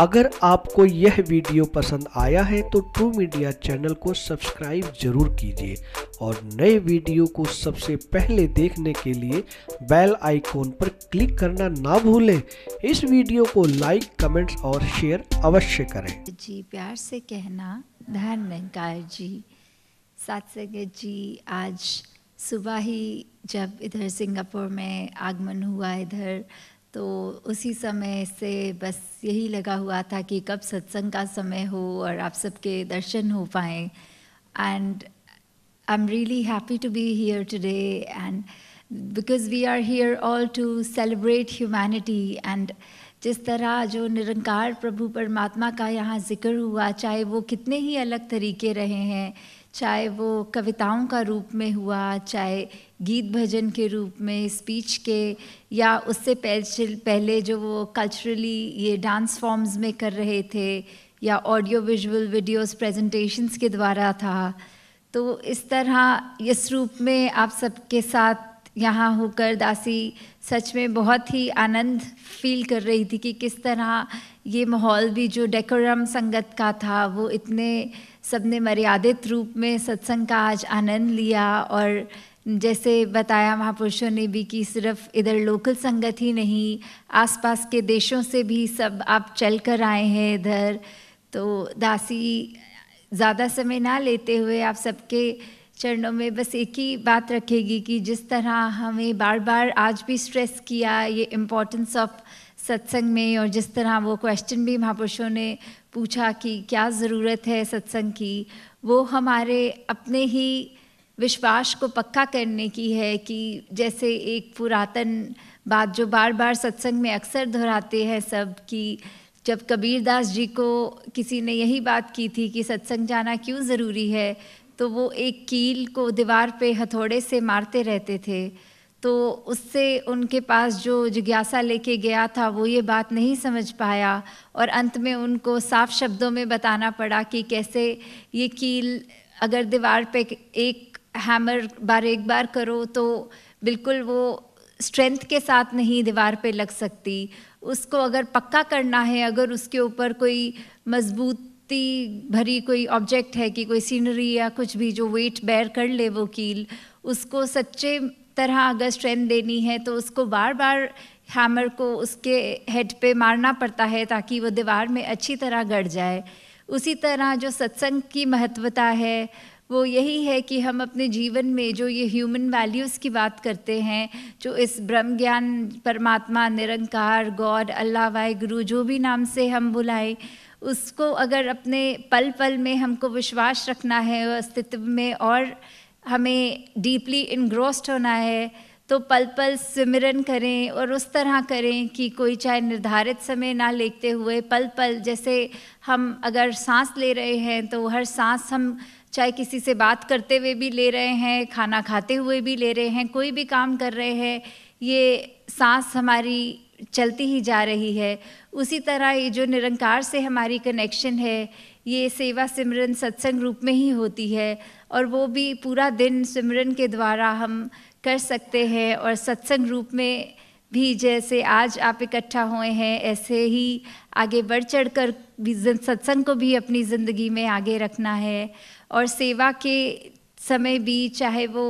अगर आपको यह वीडियो पसंद आया है तो ट्रू मीडिया चैनल को सब्सक्राइब जरूर कीजिए और नए वीडियो को सबसे पहले देखने के लिए बेल आइकॉन पर क्लिक करना ना भूलें इस वीडियो को लाइक कमेंट्स और शेयर अवश्य करें जी प्यार से कहना धन वेंकार जी संगत जी आज सुबह ही जब इधर सिंगापुर में आगमन हुआ इधर तो उसी समय से बस यही लगा हुआ था कि कब सत्संग का समय हो और आप सबके दर्शन हो पाए and I am really happy to be here today and because we are here all to celebrate humanity and जिस तरह जो निरंकार प्रभु परमात्मा का यहाँ जिक्र हुआ चाहे वो कितने ही अलग तरीके रहे हैं चाहे वो कविताओं का रूप में हुआ चाहे गीत भजन के रूप में स्पीच के या उससे पहले जो वो कल्चरली ये डांस फॉर्म्स में कर रहे थे या ऑडियो विजुअल वीडियोस प्रेजेंटेशंस के द्वारा था तो इस तरह इस रूप में आप सबके साथ यहाँ होकर दासी सच में बहुत ही आनंद फील कर रही थी कि किस तरह ये माहौल भी जो डेकोरम संगत का था वो इतने सबने मर्यादित रूप में सत्संग का आज आनंद लिया और जैसे बताया महापुरुषों ने भी कि सिर्फ इधर लोकल संगत ही नहीं आसपास के देशों से भी सब आप चल कर आए हैं इधर तो दासी ज़्यादा समय ना लेते हुए आप सबके चरणों में बस एक ही बात रखेगी कि जिस तरह हमें बार बार आज भी स्ट्रेस किया ये इम्पोर्टेंस ऑफ सत्संग में और जिस तरह वो क्वेश्चन भी महापुरुषों ने पूछा कि क्या ज़रूरत है सत्संग की वो हमारे अपने ही विश्वास को पक्का करने की है कि जैसे एक पुरातन बात जो बार बार सत्संग में अक्सर दोहराते हैं सब कि जब कबीरदास जी को किसी ने यही बात की थी कि सत्संग जाना क्यों ज़रूरी है तो वो एक कील को दीवार पे हथौड़े से मारते रहते थे तो उससे उनके पास जो जिज्ञासा लेके गया था वो ये बात नहीं समझ पाया और अंत में उनको साफ शब्दों में बताना पड़ा कि कैसे ये कील अगर दीवार पे एक हैमर बार एक बार करो तो बिल्कुल वो स्ट्रेंथ के साथ नहीं दीवार पे लग सकती उसको अगर पक्का करना है अगर उसके ऊपर कोई मजबूत भरी कोई ऑब्जेक्ट है कि कोई सीनरी या कुछ भी जो वेट बैर कर ले वो कील उसको सच्चे तरह अगर स्ट्रेंथ देनी है तो उसको बार बार हैमर को उसके हेड पे मारना पड़ता है ताकि वो दीवार में अच्छी तरह गड़ जाए उसी तरह जो सत्संग की महत्वता है वो यही है कि हम अपने जीवन में जो ये ह्यूमन वैल्यूज़ की बात करते हैं जो इस ब्रह्म ज्ञान परमात्मा निरंकार गॉड अल्लाह वाहे गुरु जो भी नाम से हम बुलाएं उसको अगर अपने पल पल में हमको विश्वास रखना है अस्तित्व में और हमें डीपली इनग्रोस्ड होना है तो पल पल सिमरन करें और उस तरह करें कि कोई चाहे निर्धारित समय ना लेते हुए पल पल जैसे हम अगर सांस ले रहे हैं तो हर सांस हम चाहे किसी से बात करते हुए भी ले रहे हैं खाना खाते हुए भी ले रहे हैं कोई भी काम कर रहे हैं ये सांस हमारी चलती ही जा रही है उसी तरह ये जो निरंकार से हमारी कनेक्शन है ये सेवा सिमरन सत्संग रूप में ही होती है और वो भी पूरा दिन सिमरन के द्वारा हम कर सकते हैं और सत्संग रूप में भी जैसे आज आप इकट्ठा हुए हैं ऐसे ही आगे बढ़ चढ़ कर भी सत्संग को भी अपनी ज़िंदगी में आगे रखना है और सेवा के समय भी चाहे वो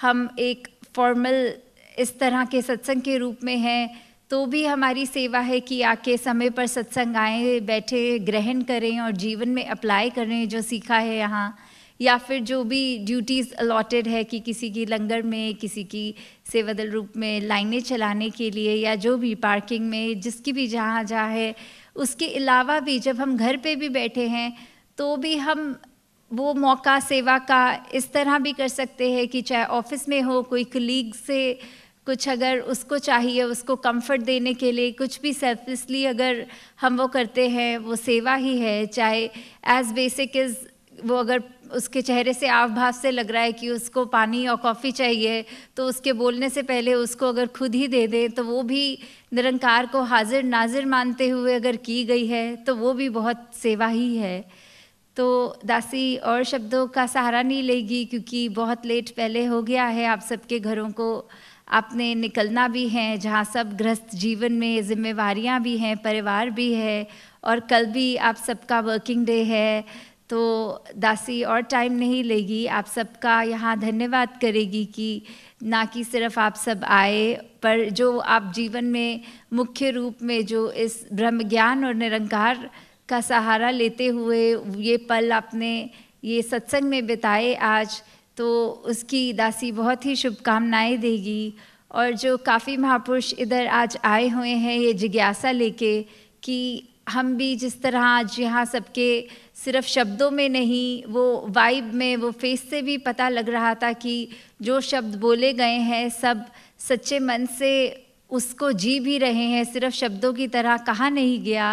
हम एक फॉर्मल इस तरह के सत्संग के रूप में हैं तो भी हमारी सेवा है कि आके समय पर सत्संग आए बैठे ग्रहण करें और जीवन में अप्लाई करें जो सीखा है यहाँ या फिर जो भी ड्यूटीज़ अलॉटेड है कि किसी की लंगर में किसी की सेवादल रूप में लाइनें चलाने के लिए या जो भी पार्किंग में जिसकी भी जहाँ जहाँ है उसके अलावा भी जब हम घर पे भी बैठे हैं तो भी हम वो मौका सेवा का इस तरह भी कर सकते हैं कि चाहे ऑफिस में हो कोई कलीग से कुछ अगर उसको चाहिए उसको कंफर्ट देने के लिए कुछ भी सेल्फिसली अगर हम वो करते हैं वो सेवा ही है चाहे एज बेसिक इज़ वो अगर उसके चेहरे से आव भाव से लग रहा है कि उसको पानी और कॉफ़ी चाहिए तो उसके बोलने से पहले उसको अगर खुद ही दे दें तो वो भी निरंकार को हाजिर नाजिर मानते हुए अगर की गई है तो वो भी बहुत सेवा ही है तो दासी और शब्दों का सहारा नहीं लेगी क्योंकि बहुत लेट पहले हो गया है आप सबके घरों को आपने निकलना भी है जहाँ सब ग्रस्त जीवन में जिम्मेवारियाँ भी हैं परिवार भी है और कल भी आप सबका वर्किंग डे है तो दासी और टाइम नहीं लेगी आप सबका यहाँ धन्यवाद करेगी कि ना कि सिर्फ आप सब आए पर जो आप जीवन में मुख्य रूप में जो इस ब्रह्म ज्ञान और निरंकार का सहारा लेते हुए ये पल आपने ये सत्संग में बिताए आज तो उसकी दासी बहुत ही शुभकामनाएं देगी और जो काफ़ी महापुरुष इधर आज आए हुए हैं ये जिज्ञासा लेके कि हम भी जिस तरह आज यहाँ सबके सिर्फ शब्दों में नहीं वो वाइब में वो फेस से भी पता लग रहा था कि जो शब्द बोले गए हैं सब सच्चे मन से उसको जी भी रहे हैं सिर्फ शब्दों की तरह कहा नहीं गया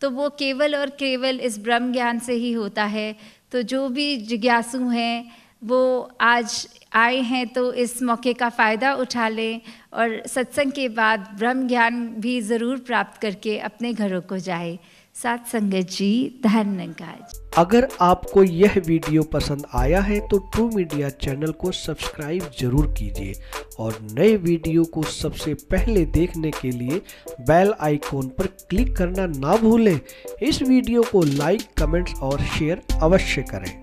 तो वो केवल और केवल इस ब्रह्म ज्ञान से ही होता है तो जो भी जिज्ञासु हैं वो आज आए हैं तो इस मौके का फ़ायदा उठा लें और सत्संग के बाद ब्रह्म ज्ञान भी ज़रूर प्राप्त करके अपने घरों को जाए सात संगत जी धन्यवाद अगर आपको यह वीडियो पसंद आया है तो ट्रू मीडिया चैनल को सब्सक्राइब जरूर कीजिए और नए वीडियो को सबसे पहले देखने के लिए बेल आइकॉन पर क्लिक करना ना भूलें इस वीडियो को लाइक कमेंट्स और शेयर अवश्य करें